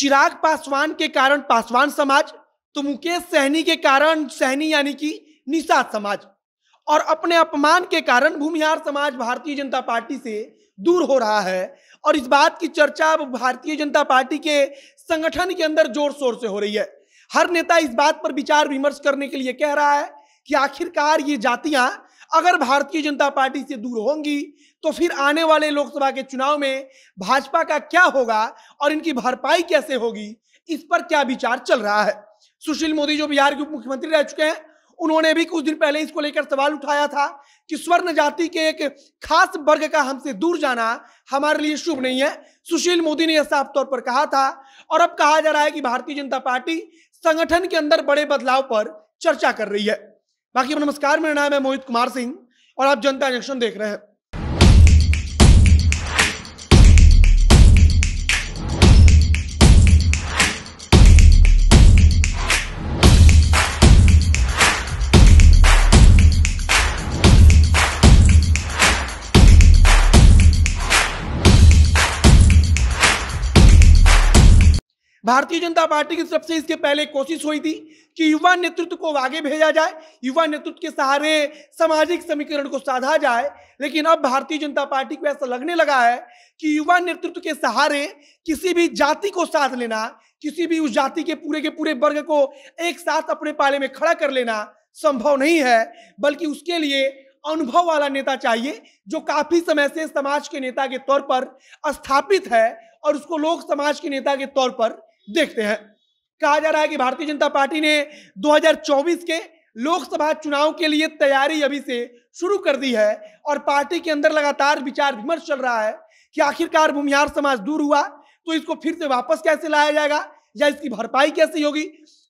चिराग पासवान के कारण पासवान समाज तो मुकेश सहनी के कारण सहनी यानी कि निषाद समाज और अपने अपमान के कारण भूमिहार समाज भारतीय जनता पार्टी से दूर हो रहा है और इस बात की चर्चा अब भारतीय जनता पार्टी के संगठन के अंदर जोर शोर से हो रही है हर नेता इस बात पर विचार विमर्श करने के लिए कह रहा है कि आखिरकार ये जातियां अगर भारतीय जनता पार्टी से दूर होंगी तो फिर आने वाले लोकसभा के चुनाव में भाजपा का क्या होगा और इनकी भरपाई कैसे होगी इस पर क्या विचार चल रहा है सुशील मोदी जो बिहार के उप मुख्यमंत्री रह चुके हैं उन्होंने भी कुछ दिन पहले इसको लेकर सवाल उठाया था कि स्वर्ण जाति के एक खास वर्ग का हमसे दूर जाना हमारे लिए शुभ नहीं है सुशील मोदी ने यह साफ तौर पर कहा था और अब कहा जा रहा है कि भारतीय जनता पार्टी संगठन के अंदर बड़े बदलाव पर चर्चा कर रही है बाकी नमस्कार मेरा नाम है मोहित कुमार सिंह और आप जनता जंक्शन देख रहे हैं भारतीय जनता पार्टी की तरफ से इसके पहले कोशिश हुई थी कि युवा नेतृत्व को आगे भेजा जाए युवा नेतृत्व के सहारे सामाजिक समीकरण को साधा जाए लेकिन अब भारतीय जनता पार्टी को ऐसा लगने लगा है कि युवा नेतृत्व के सहारे किसी भी जाति को साथ लेना किसी भी उस जाति के पूरे के पूरे वर्ग को एक साथ अपने पाले में खड़ा कर लेना संभव नहीं है बल्कि उसके लिए अनुभव वाला नेता चाहिए जो काफी समय से समाज के नेता के तौर पर स्थापित है और उसको लोग समाज के नेता के तौर पर देखते हैं कहा जा रहा है कि भारतीय जनता पार्टी ने 2024 के लोकसभा चुनाव के लिए तैयारी अभी से शुरू कर दी है और पार्टी के अंदर लगातार विचार विमर्श चल रहा है कि आखिरकार भूमिहार समाज दूर हुआ तो इसको फिर से वापस कैसे लाया जाएगा या इसकी भरपाई कैसे होगी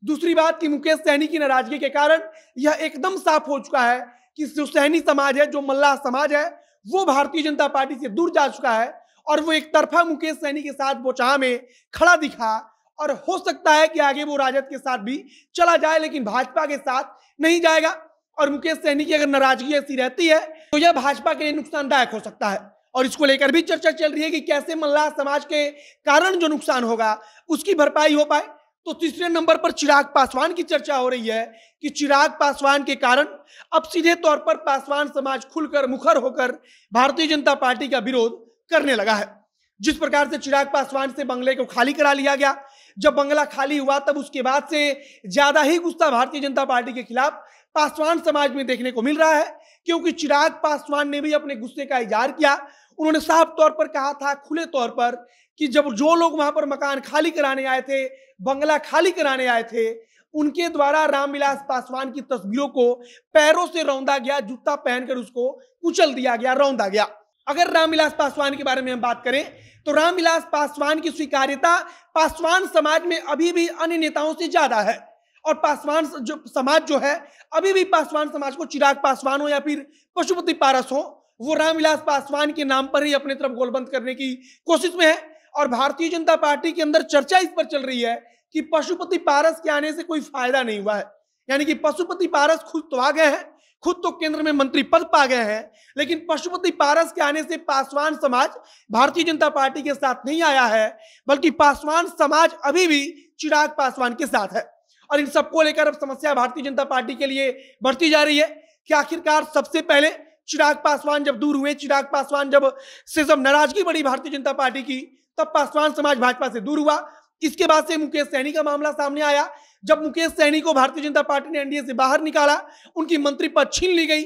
दूसरी बात कि मुकेश सहनी की नाराजगी के कारण यह एकदम साफ हो चुका है कि जो सहनी समाज है जो मल्लाह समाज है वो भारतीय जनता पार्टी से दूर जा चुका है और वो एक तरफा मुकेश सहनी के साथ बोचा में खड़ा दिखा और हो सकता है कि आगे वो राजद के साथ भी चला जाए लेकिन भाजपा के साथ नहीं जाएगा और मुकेश सहनी की अगर नाराजगी ऐसी रहती है तो यह भाजपा के लिए नुकसानदायक हो सकता है और इसको लेकर भी चर्चा चल रही है कि कैसे मल्लाह समाज के कारण जो नुकसान होगा उसकी भरपाई हो पाए तो तीसरे नंबर पर चिराग पासवान की चर्चा हो रही है कि चिराग पासवान के कारण अब सीधे तौर पर पासवान समाज खुलकर मुखर होकर भारतीय जनता पार्टी का विरोध करने लगा है जिस प्रकार से चिराग पासवान से बंगले को खाली करा लिया गया जब बंगला खाली हुआ तब उसके बाद से ज्यादा ही गुस्सा भारतीय जनता पार्टी के खिलाफ पासवान समाज में देखने को मिल रहा है क्योंकि चिराग पासवान ने भी अपने गुस्से का इजहार किया उन्होंने साफ तौर पर कहा था खुले तौर पर कि जब जो लोग वहां पर मकान खाली कराने आए थे बंगला खाली कराने आए थे उनके द्वारा रामविलास पासवान की तस्वीरों को पैरों से रौंदा गया जूता पहनकर उसको कुचल दिया गया रौंदा गया अगर रामविलास पासवान के बारे में हम बात करें तो रामविलास पासवान की स्वीकार्यता पासवान समाज में अभी भी अन्य नेताओं से ज्यादा है और पासवान जो समाज जो है अभी भी पासवान समाज को चिराग पासवान हो या फिर पशुपति पारस हो वो रामविलास पासवान के नाम पर ही अपने तरफ गोलबंद करने की कोशिश में है और भारतीय जनता पार्टी के अंदर चर्चा इस पर चल रही है कि पशुपति पारस के आने से कोई फायदा नहीं हुआ है यानी कि पशुपति पारस खुद तो आ गए हैं खुद तो केंद्र में मंत्री पद पा गए हैं लेकिन पशुपति पारस के आने से पासवान समाज भारतीय जनता पार्टी के साथ नहीं आया है बल्कि पासवान समाज अभी भी चिराग पासवान के साथ है और इन सबको लेकर अब समस्या भारतीय जनता पार्टी के लिए बढ़ती जा रही है कि आखिरकार सबसे पहले चिराग पासवान जब दूर हुए चिराग पासवान जब से जब नाराजगी बढ़ी भारतीय जनता पार्टी की तब पासवान समाज भाजपा से दूर हुआ इसके बाद से मुकेश सैनी का मामला सामने आया जब मुकेश सहनी को भारतीय जनता पार्टी ने एनडीए से बाहर निकाला उनकी मंत्री पद छीन ली गई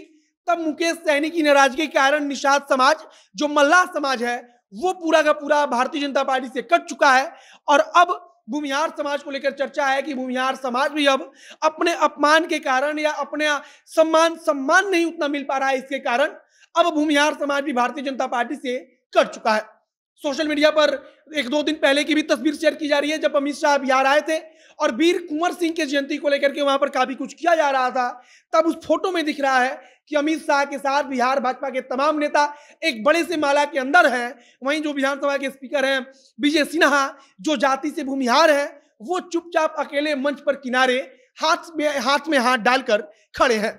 तब मुकेश सहनी की नाराजगी के कारण निषाद समाज जो मल्लाह समाज है वो पूरा का पूरा भारतीय जनता पार्टी से कट चुका है और अब भूमिहार समाज को लेकर चर्चा है कि भूमिहार समाज भी अब अपने अपमान के कारण या अपने सम्मान सम्मान नहीं उतना मिल पा रहा है इसके कारण अब भूमिहार समाज भी भारतीय जनता पार्टी से कट चुका है सोशल मीडिया पर एक दो दिन पहले की भी तस्वीर शेयर की जा रही है जब अमित शाह बिहार आए थे और वीर कुंवर सिंह के जयंती को लेकर के वहां पर काफी कुछ किया जा रहा था तब उस फोटो में दिख रहा है कि अमित शाह के साथ बिहार भाजपा के तमाम नेता एक बड़े से माला के अंदर हैं वहीं जो विधानसभा के स्पीकर हैं विजय सिन्हा जो जाति से भूमिहार है वो चुपचाप अकेले मंच पर किनारे हाथ में हाथ में हाथ डालकर खड़े हैं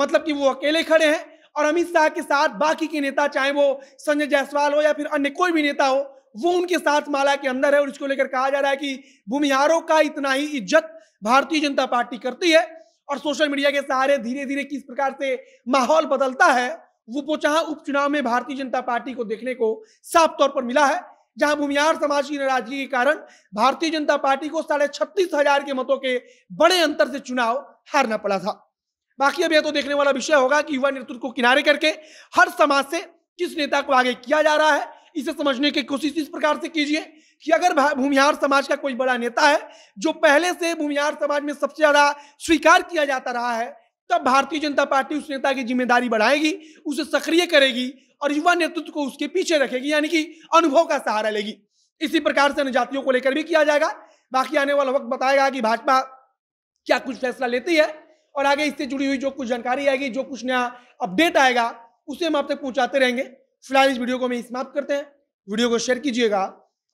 मतलब कि वो अकेले खड़े हैं और अमित शाह के साथ बाकी के नेता चाहे वो संजय जायसवाल हो या फिर अन्य कोई भी नेता हो वो उनके साथ माला के अंदर है और इसको लेकर कहा जा रहा है कि भूमिहारों का इतना ही इज्जत भारतीय जनता पार्टी करती है और सोशल मीडिया के सहारे धीरे धीरे किस प्रकार से माहौल बदलता है वो पोचा उपचुनाव में भारतीय जनता पार्टी को देखने को साफ तौर पर मिला है जहां भूमिहार समाज की नाराजगी के कारण भारतीय जनता पार्टी को साढ़े छत्तीस हजार के मतों के बड़े अंतर से चुनाव हारना पड़ा था बाकी अब यह तो देखने वाला विषय होगा कि युवा नेतृत्व को किनारे करके हर समाज से किस नेता को आगे किया जा रहा है इसे समझने की कोशिश इस प्रकार से कीजिए कि अगर भूमिहार समाज का कोई बड़ा नेता है जो पहले से भूमिहार समाज में सबसे ज़्यादा स्वीकार किया जाता रहा है तब भारतीय जनता पार्टी उस नेता की जिम्मेदारी बढ़ाएगी उसे सक्रिय करेगी और युवा नेतृत्व को उसके पीछे रखेगी यानी कि अनुभव का सहारा लेगी इसी प्रकार से अनुजातियों को लेकर भी किया जाएगा बाकी आने वाला वक्त बताएगा कि भाजपा क्या कुछ फैसला लेती है और आगे इससे जुड़ी हुई जो कुछ जानकारी आएगी जो कुछ नया अपडेट आएगा उसे हम आप तक पहुंचाते रहेंगे फिलहाल इस वीडियो को हम समाप्त करते हैं वीडियो को शेयर कीजिएगा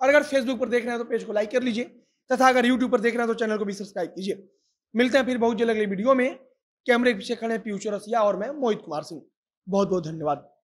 और अगर फेसबुक पर देख रहे हैं तो पेज को लाइक कर लीजिए तथा अगर यूट्यूब पर देख रहे हैं तो चैनल को भी सब्सक्राइब कीजिए मिलते हैं फिर बहुत जल्द अगले वीडियो में कैमरे के पीछे खड़े पीयूष रसिया और मैं मोहित कुमार सिंह बहुत बहुत धन्यवाद